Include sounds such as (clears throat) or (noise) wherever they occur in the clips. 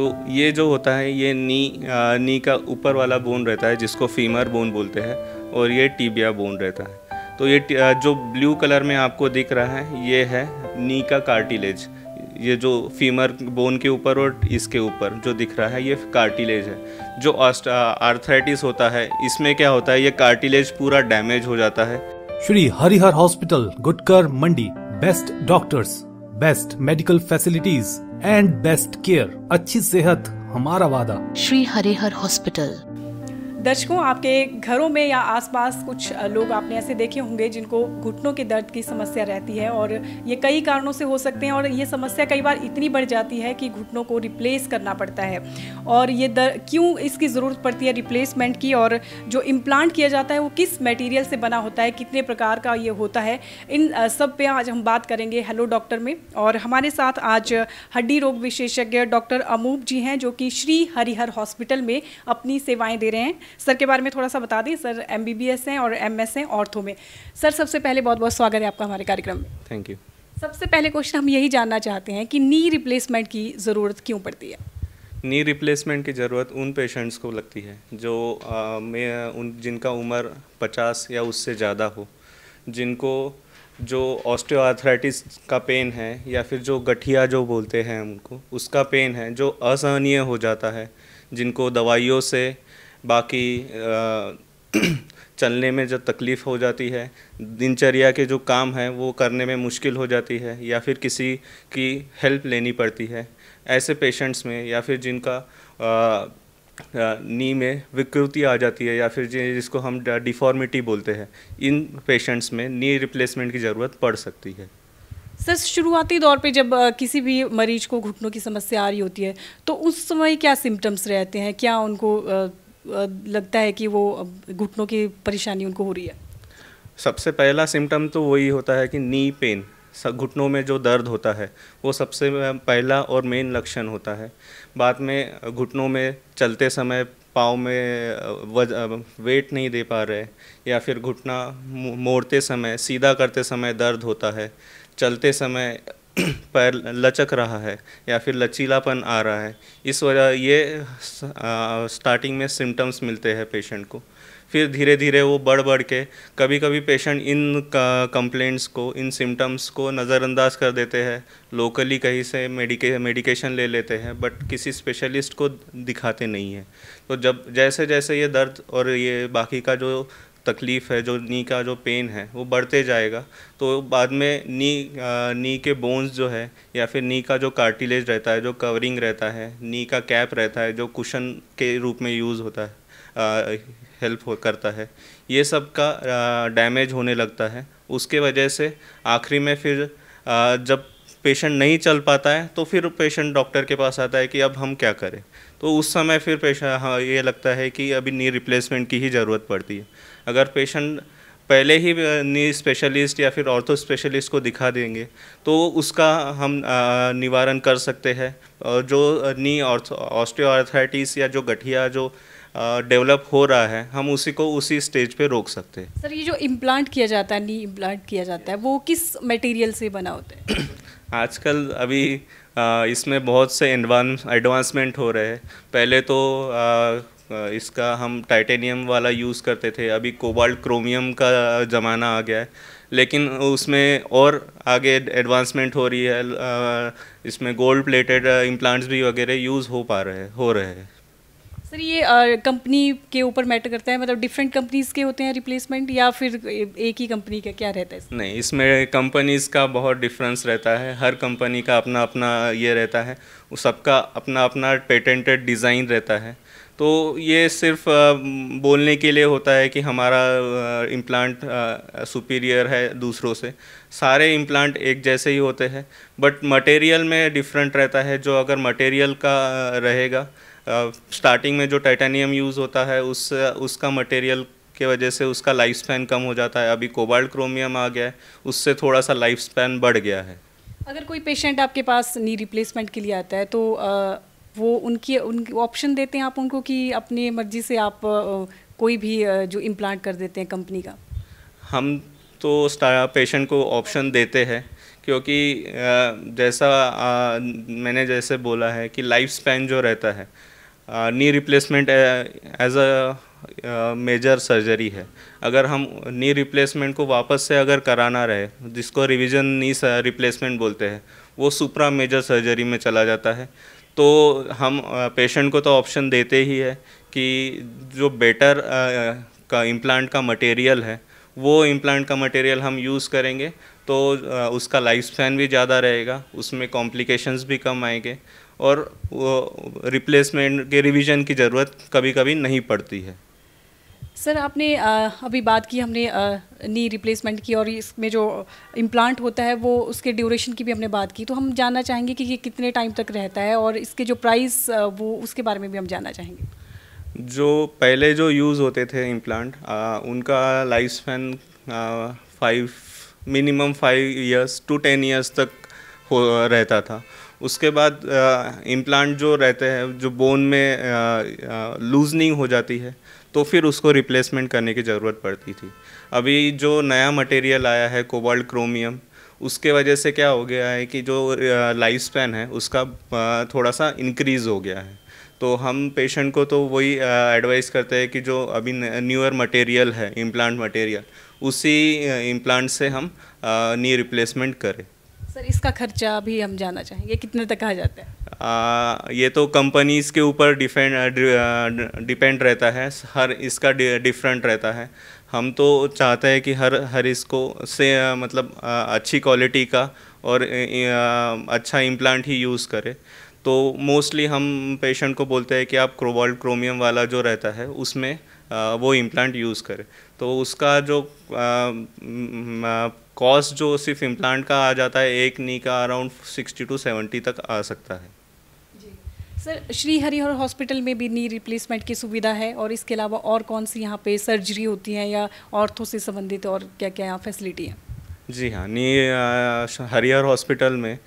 तो ये जो होता है ये नी आ, नी का ऊपर वाला बोन रहता है जिसको फीमर बोन बोलते हैं और ये टीबिया बोन रहता है तो ये आ, जो ब्लू कलर में आपको दिख रहा है ये है नी का कार्टिलेज ये जो फीमर बोन के ऊपर और इसके ऊपर जो दिख रहा है ये कार्टिलेज है जो आर्थराइटिस होता है इसमें क्या होता है ये कार्टिलेज पूरा डैमेज हो जाता है Shri Harihar hospital Gutkar Mandi best doctors best medical facilities and best care अच्छी सेहत हमारा वादा श्री हरिहर हॉस्पिटल दर्शकों आपके घरों में या आसपास कुछ लोग आपने ऐसे देखे होंगे जिनको घुटनों के दर्द की समस्या रहती है और ये कई कारणों से हो सकते हैं और ये समस्या कई बार इतनी बढ़ जाती है कि घुटनों को रिप्लेस करना पड़ता है और ये दर क्यों इसकी ज़रूरत पड़ती है रिप्लेसमेंट की और जो इम्प्लांट किया जाता है वो किस मटीरियल से बना होता है कितने प्रकार का ये होता है इन सब पे आज हम बात करेंगे हेलो डॉक्टर में और हमारे साथ आज हड्डी रोग विशेषज्ञ डॉक्टर अमूब जी हैं जो कि श्री हरिहर हॉस्पिटल में अपनी सेवाएँ दे रहे हैं सर के बारे में थोड़ा सा बता दें सर एम हैं और एम हैं ऑर्थो में सर सबसे पहले बहुत बहुत स्वागत है आपका हमारे कार्यक्रम में थैंक यू सबसे पहले क्वेश्चन हम यही जानना चाहते हैं कि नी रिप्लेसमेंट की ज़रूरत क्यों पड़ती है नी रिप्लेसमेंट की ज़रूरत उन पेशेंट्स को लगती है जो आ, में उन जिनका उम्र 50 या उससे ज़्यादा हो जिनको जो ऑस्टियोआर्थराइटिस का पेन है या फिर जो गठिया जो बोलते हैं उनको उसका पेन है जो असहनीय हो जाता है जिनको दवाइयों से बाकी (clears throat) चलने में जब तकलीफ़ हो जाती है दिनचर्या के जो काम है वो करने में मुश्किल हो जाती है या फिर किसी की हेल्प लेनी पड़ती है ऐसे पेशेंट्स में या फिर जिनका नी में विकृति आ जाती है या फिर जिसको हम डिफॉर्मिटी बोलते हैं इन पेशेंट्स में नी रिप्लेसमेंट की ज़रूरत पड़ सकती है सर शुरुआती दौर पे जब किसी भी मरीज को घुटनों की समस्या आ रही होती है तो उस समय क्या सिम्टम्स रहते हैं क्या उनको लगता है कि वो घुटनों की परेशानी उनको हो रही है सबसे पहला सिम्टम तो वही होता है कि नी पेन घुटनों में जो दर्द होता है वो सबसे पहला और मेन लक्षण होता है बाद में घुटनों में चलते समय पाँव में वेट नहीं दे पा रहे या फिर घुटना मोड़ते समय सीधा करते समय दर्द होता है चलते समय पैर लचक रहा है या फिर लचीलापन आ रहा है इस वजह ये स्टार्टिंग में सिम्टम्स मिलते हैं पेशेंट को फिर धीरे धीरे वो बढ़ बढ़ के कभी कभी पेशेंट इन कंप्लेंट्स को इन सिम्टम्स को नज़रअंदाज कर देते हैं लोकली कहीं से मेडिके मेडिकेशन ले लेते हैं बट किसी स्पेशलिस्ट को दिखाते नहीं हैं तो जब जैसे जैसे ये दर्द और ये बाकी का जो तकलीफ़ है जो नी का जो पेन है वो बढ़ते जाएगा तो बाद में नी नी के बोन्स जो है या फिर नी का जो कार्टिलेज रहता है जो कवरिंग रहता है नी का कैप रहता है जो कुशन के रूप में यूज़ होता है हेल्प हो करता है ये सब का डैमेज होने लगता है उसके वजह से आखिरी में फिर आ, जब पेशेंट नहीं चल पाता है तो फिर पेशेंट डॉक्टर के पास आता है कि अब हम क्या करें तो उस समय फिर पेशेंट हाँ ये लगता है कि अभी नी रिप्लेसमेंट की ही ज़रूरत पड़ती है अगर पेशेंट पहले ही नी स्पेशलिस्ट या फिर ऑर्थो स्पेशलिस्ट को दिखा देंगे तो उसका हम निवारण कर सकते हैं और जो नी ऑस्टियोआर्थराइटिस या जो गठिया जो डेवलप हो रहा है हम उसी को उसी स्टेज पे रोक सकते हैं सर ये जो इम्प्लांट किया जाता है नी इम्प्लांट किया जाता है वो किस मटेरियल से बना होता है (clears throat) आजकल अभी इसमें बहुत से एडवांसमेंट हो रहे हैं पहले तो इसका हम टाइटेनियम वाला यूज़ करते थे अभी कोबाल्ट क्रोमियम का ज़माना आ गया है लेकिन उसमें और आगे एडवांसमेंट हो रही है इसमें गोल्ड प्लेटेड इम्प्लांट्स भी वगैरह यूज़ हो पा रहे हो रहे हैं सर ये कंपनी के ऊपर मैटर करता है मतलब डिफरेंट कंपनीज के होते हैं रिप्लेसमेंट या फिर एक ही कंपनी का क्या रहता है नहीं इसमें कंपनीज का बहुत डिफरेंस रहता है हर कंपनी का अपना अपना ये रहता है सबका अपना अपना पेटेंटेड डिज़ाइन रहता है तो ये सिर्फ बोलने के लिए होता है कि हमारा इम्प्लांट सुपीरियर है दूसरों से सारे इम्प्लांट एक जैसे ही होते हैं बट मटेरियल में डिफरेंट रहता है जो अगर मटेरियल का रहेगा स्टार्टिंग में जो टाइटेनियम यूज़ होता है उस उसका मटेरियल के वजह से उसका लाइफ स्पैन कम हो जाता है अभी कोबाल्ट क्रोमियम आ गया है उससे थोड़ा सा लाइफ स्पैन बढ़ गया है अगर कोई पेशेंट आपके पास नी रिप्लेसमेंट के लिए आता है तो आ, वो उनकी उन ऑप्शन देते हैं आप उनको कि अपनी मर्जी से आप आ, कोई भी जो इम्प्लांट कर देते हैं कंपनी का हम तो पेशेंट को ऑप्शन देते हैं क्योंकि जैसा मैंने जैसे बोला है कि लाइफ स्पैन जो रहता है knee replacement as a major surgery है अगर हम नी रिप्लेसमेंट को वापस से अगर कराना रहे जिसको रिवीजन नी रिप्लेसमेंट बोलते हैं वो सुप्रा मेजर सर्जरी में चला जाता है तो हम पेशेंट को तो ऑप्शन देते ही है कि जो बेटर का इम्प्लांट का मटेरियल है वो इम्प्लांट का मटेरियल हम यूज़ करेंगे तो उसका लाइफ स्पैन भी ज़्यादा रहेगा उसमें कॉम्प्लिकेशंस भी कम आएंगे और रिप्लेसमेंट के रिवीजन की ज़रूरत कभी कभी नहीं पड़ती है सर आपने अभी बात की हमने नी रिप्लेसमेंट की और इसमें जो इम्प्लांट होता है वो उसके ड्यूरेशन की भी हमने बात की तो हम जानना चाहेंगे कि ये कितने टाइम तक रहता है और इसके जो प्राइस वो उसके बारे में भी हम जानना चाहेंगे जो पहले जो यूज़ होते थे इम्प्लांट उनका life span five minimum five years to ten years तक हो रहता था उसके बाद इम्प्लांट जो रहते हैं जो बोन में लूजनिंग हो जाती है तो फिर उसको रिप्लेसमेंट करने की ज़रूरत पड़ती थी अभी जो नया मटेरियल आया है कोबाल्ट क्रोमियम उसके वजह से क्या हो गया है कि जो लाइफ स्पैन है उसका थोड़ा सा इंक्रीज़ हो गया है तो हम पेशेंट को तो वही एडवाइस करते हैं कि जो अभी न्यूअर मटेरियल है इम्प्लांट मटेरियल उसी इम्प्लांट से हम नी रिप्लेसमेंट करें सर इसका खर्चा भी हम जाना चाहेंगे कितने तक आ जाता है आ, ये तो कंपनीज के ऊपर डिपेंड डिपेंड रहता है हर इसका डिफरेंट रहता है हम तो चाहते हैं कि हर हर इसको से मतलब अच्छी क्वालिटी का और अच्छा इम्प्लांट ही यूज़ करें तो मोस्टली हम पेशेंट को बोलते हैं कि आप क्रोबॉल्ट क्रोमियम वाला जो रहता है उसमें वो इम्प्लांट यूज़ करें तो उसका जो कॉस्ट जो सिर्फ इम्प्लांट का आ जाता है एक नी का अराउंड सिक्सटी टू सेवेंटी तक आ सकता है सर श्री हरिहर हॉस्पिटल में भी नी रिप्लेसमेंट की सुविधा है और इसके अलावा और कौन सी यहाँ पे सर्जरी होती है या औरतों से संबंधित और क्या क्या यहाँ फैसिलिटी है जी हाँ नी हरिहर हॉस्पिटल में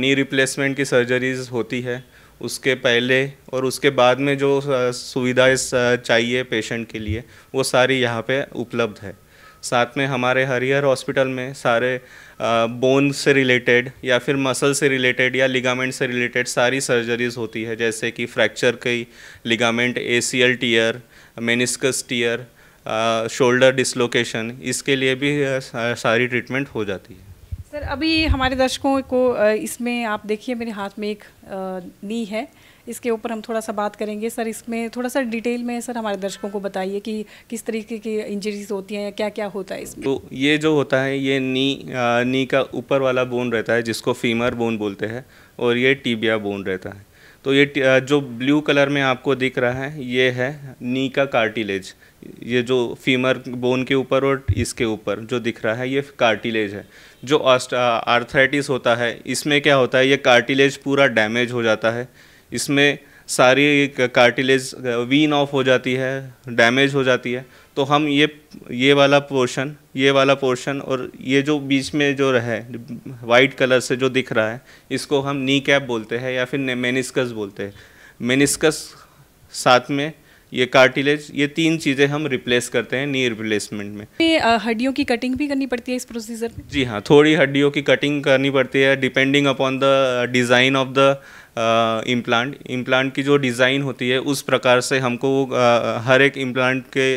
नी रिप्लेसमेंट की सर्जरीज होती है उसके पहले और उसके बाद में जो सुविधाएं चाहिए पेशेंट के लिए वो सारी यहाँ पे उपलब्ध है साथ में हमारे हरिहर हॉस्पिटल में सारे बोन से रिलेटेड या फिर मसल से रिलेटेड या लिगामेंट से रिलेटेड सारी सर्जरीज होती है जैसे कि फ्रैक्चर की ligament A C L tear meniscus tear shoulder dislocation इसके लिए भी सारी ट्रीटमेंट हो जाती है सर अभी हमारे दर्शकों को इसमें आप देखिए मेरे हाथ में एक नी है इसके ऊपर हम थोड़ा सा बात करेंगे सर इसमें थोड़ा सा डिटेल में सर हमारे दर्शकों को बताइए कि किस तरीके की इंजरीज होती हैं या क्या क्या होता है इसमें तो ये जो होता है ये नी नी का ऊपर वाला बोन रहता है जिसको फीमर बोन बोलते हैं और ये टीबिया बोन रहता है तो ये जो ब्लू कलर में आपको दिख रहा है ये है नी का कार्टिलेज ये जो फीमर बोन के ऊपर और इसके ऊपर जो दिख रहा है ये कार्टिलेज है जो आर्थराइटिस होता है इसमें क्या होता है ये कार्टिलेज पूरा डैमेज हो जाता है इसमें सारी कार्टिलेज वीन ऑफ हो जाती है डैमेज हो जाती है तो हम ये ये वाला पोर्शन ये वाला पोर्शन और ये जो बीच में जो है वाइट कलर से जो दिख रहा है इसको हम नी कैप बोलते हैं या फिर मेनिस्कस बोलते हैं मेनिस्कस साथ में ये कार्टिलेज ये तीन चीज़ें हम रिप्लेस करते हैं नी रिप्लेसमेंट में हड्डियों की कटिंग भी करनी पड़ती है इस प्रोसीजर में जी हाँ थोड़ी हड्डियों की कटिंग करनी पड़ती है depending upon the design of the implant implant की जो डिज़ाइन होती है उस प्रकार से हमको uh, हर एक इम्प्लांट के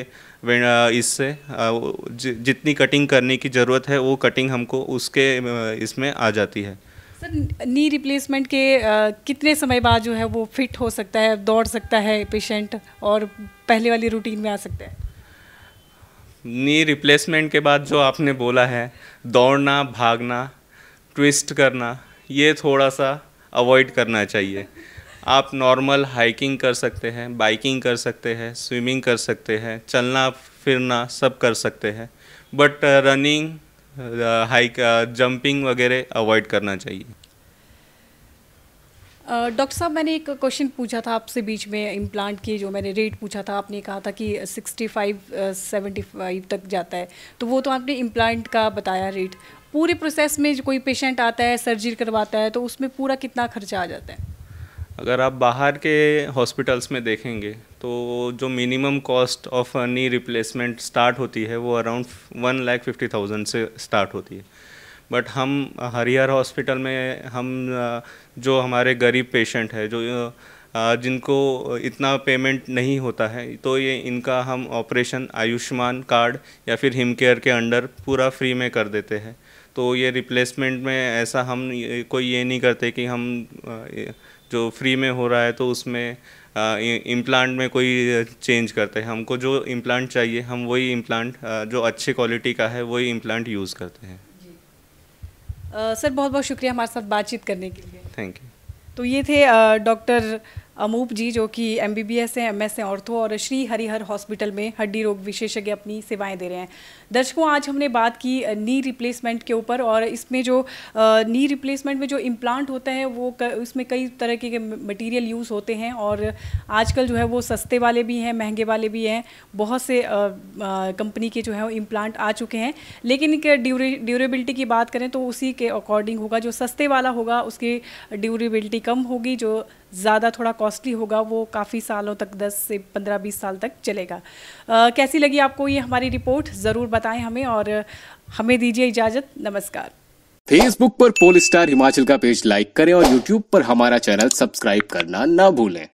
इससे जितनी कटिंग करने की ज़रूरत है वो कटिंग हमको उसके इसमें आ जाती है सर नी रिप्लेसमेंट के कितने समय बाद जो है वो फिट हो सकता है दौड़ सकता है पेशेंट और पहले वाली रूटीन में आ सकता है नी रिप्लेसमेंट के बाद जो आपने बोला है दौड़ना भागना ट्विस्ट करना ये थोड़ा सा अवॉइड करना चाहिए आप नॉर्मल हाइकिंग कर सकते हैं बाइकिंग कर सकते हैं स्विमिंग कर सकते हैं चलना फिरना सब कर सकते हैं बट रनिंग हाइक जंपिंग वगैरह अवॉइड करना चाहिए डॉक्टर साहब मैंने एक क्वेश्चन पूछा था आपसे बीच में इम्प्लांट की जो मैंने रेट पूछा था आपने कहा था कि 65 75 uh, तक जाता है तो वो तो आपने इम्प्लांट का बताया रेट पूरे प्रोसेस में जो कोई पेशेंट आता है सर्जरी करवाता है तो उसमें पूरा कितना खर्चा आ जाता है अगर आप बाहर के हॉस्पिटल्स में देखेंगे तो जो minimum cost of knee replacement start होती है वो around one lakh fifty thousand से स्टार्ट होती है बट हम हरिहर हॉस्पिटल में हम जो हमारे गरीब पेशेंट है जो जिनको इतना पेमेंट नहीं होता है तो ये इनका हम ऑपरेशन आयुष्मान कार्ड या फिर हिम केयर के अंडर पूरा फ्री में कर देते हैं तो ये रिप्लेसमेंट में ऐसा हम कोई ये नहीं करते कि हम जो फ्री में हो रहा है तो उसमें इम्प्लांट में कोई चेंज करते हैं हमको जो इम्प्लांट चाहिए हम वही इम्प्लांट जो अच्छी क्वालिटी का है वही इम्प्लांट यूज़ करते हैं सर बहुत बहुत शुक्रिया हमारे साथ बातचीत करने के लिए थैंक यू तो ये थे डॉक्टर अमूप जी जो कि एम बी बी एस हैं एम एस हैं ऑर्थो और श्री हरिहर हॉस्पिटल में हड्डी रोग विशेषज्ञ अपनी सेवाएं दे रहे हैं दर्शकों आज हमने बात की नी रिप्लेसमेंट के ऊपर और इसमें जो नी रिप्लेसमेंट में जो इम्प्लांट होता है वो कर, उसमें कई तरह के मटेरियल यूज़ होते हैं और आजकल जो है वो सस्ते वाले भी हैं महंगे वाले भी हैं बहुत से कंपनी के जो है वो इम्प्लांट आ चुके हैं लेकिन ड्यूरे ड्यूरेबिलिटी की बात करें तो उसी के अकॉर्डिंग होगा जो सस्ते वाला होगा उसकी ड्यूरेबिलिटी कम होगी जो ज़्यादा थोड़ा कॉस्टली होगा वो काफ़ी सालों तक 10 से 15-20 साल तक चलेगा आ, कैसी लगी आपको ये हमारी रिपोर्ट ज़रूर बताएं हमें और हमें दीजिए इजाज़त नमस्कार फेसबुक पर पोल स्टार हिमाचल का पेज लाइक करें और यूट्यूब पर हमारा चैनल सब्सक्राइब करना ना भूलें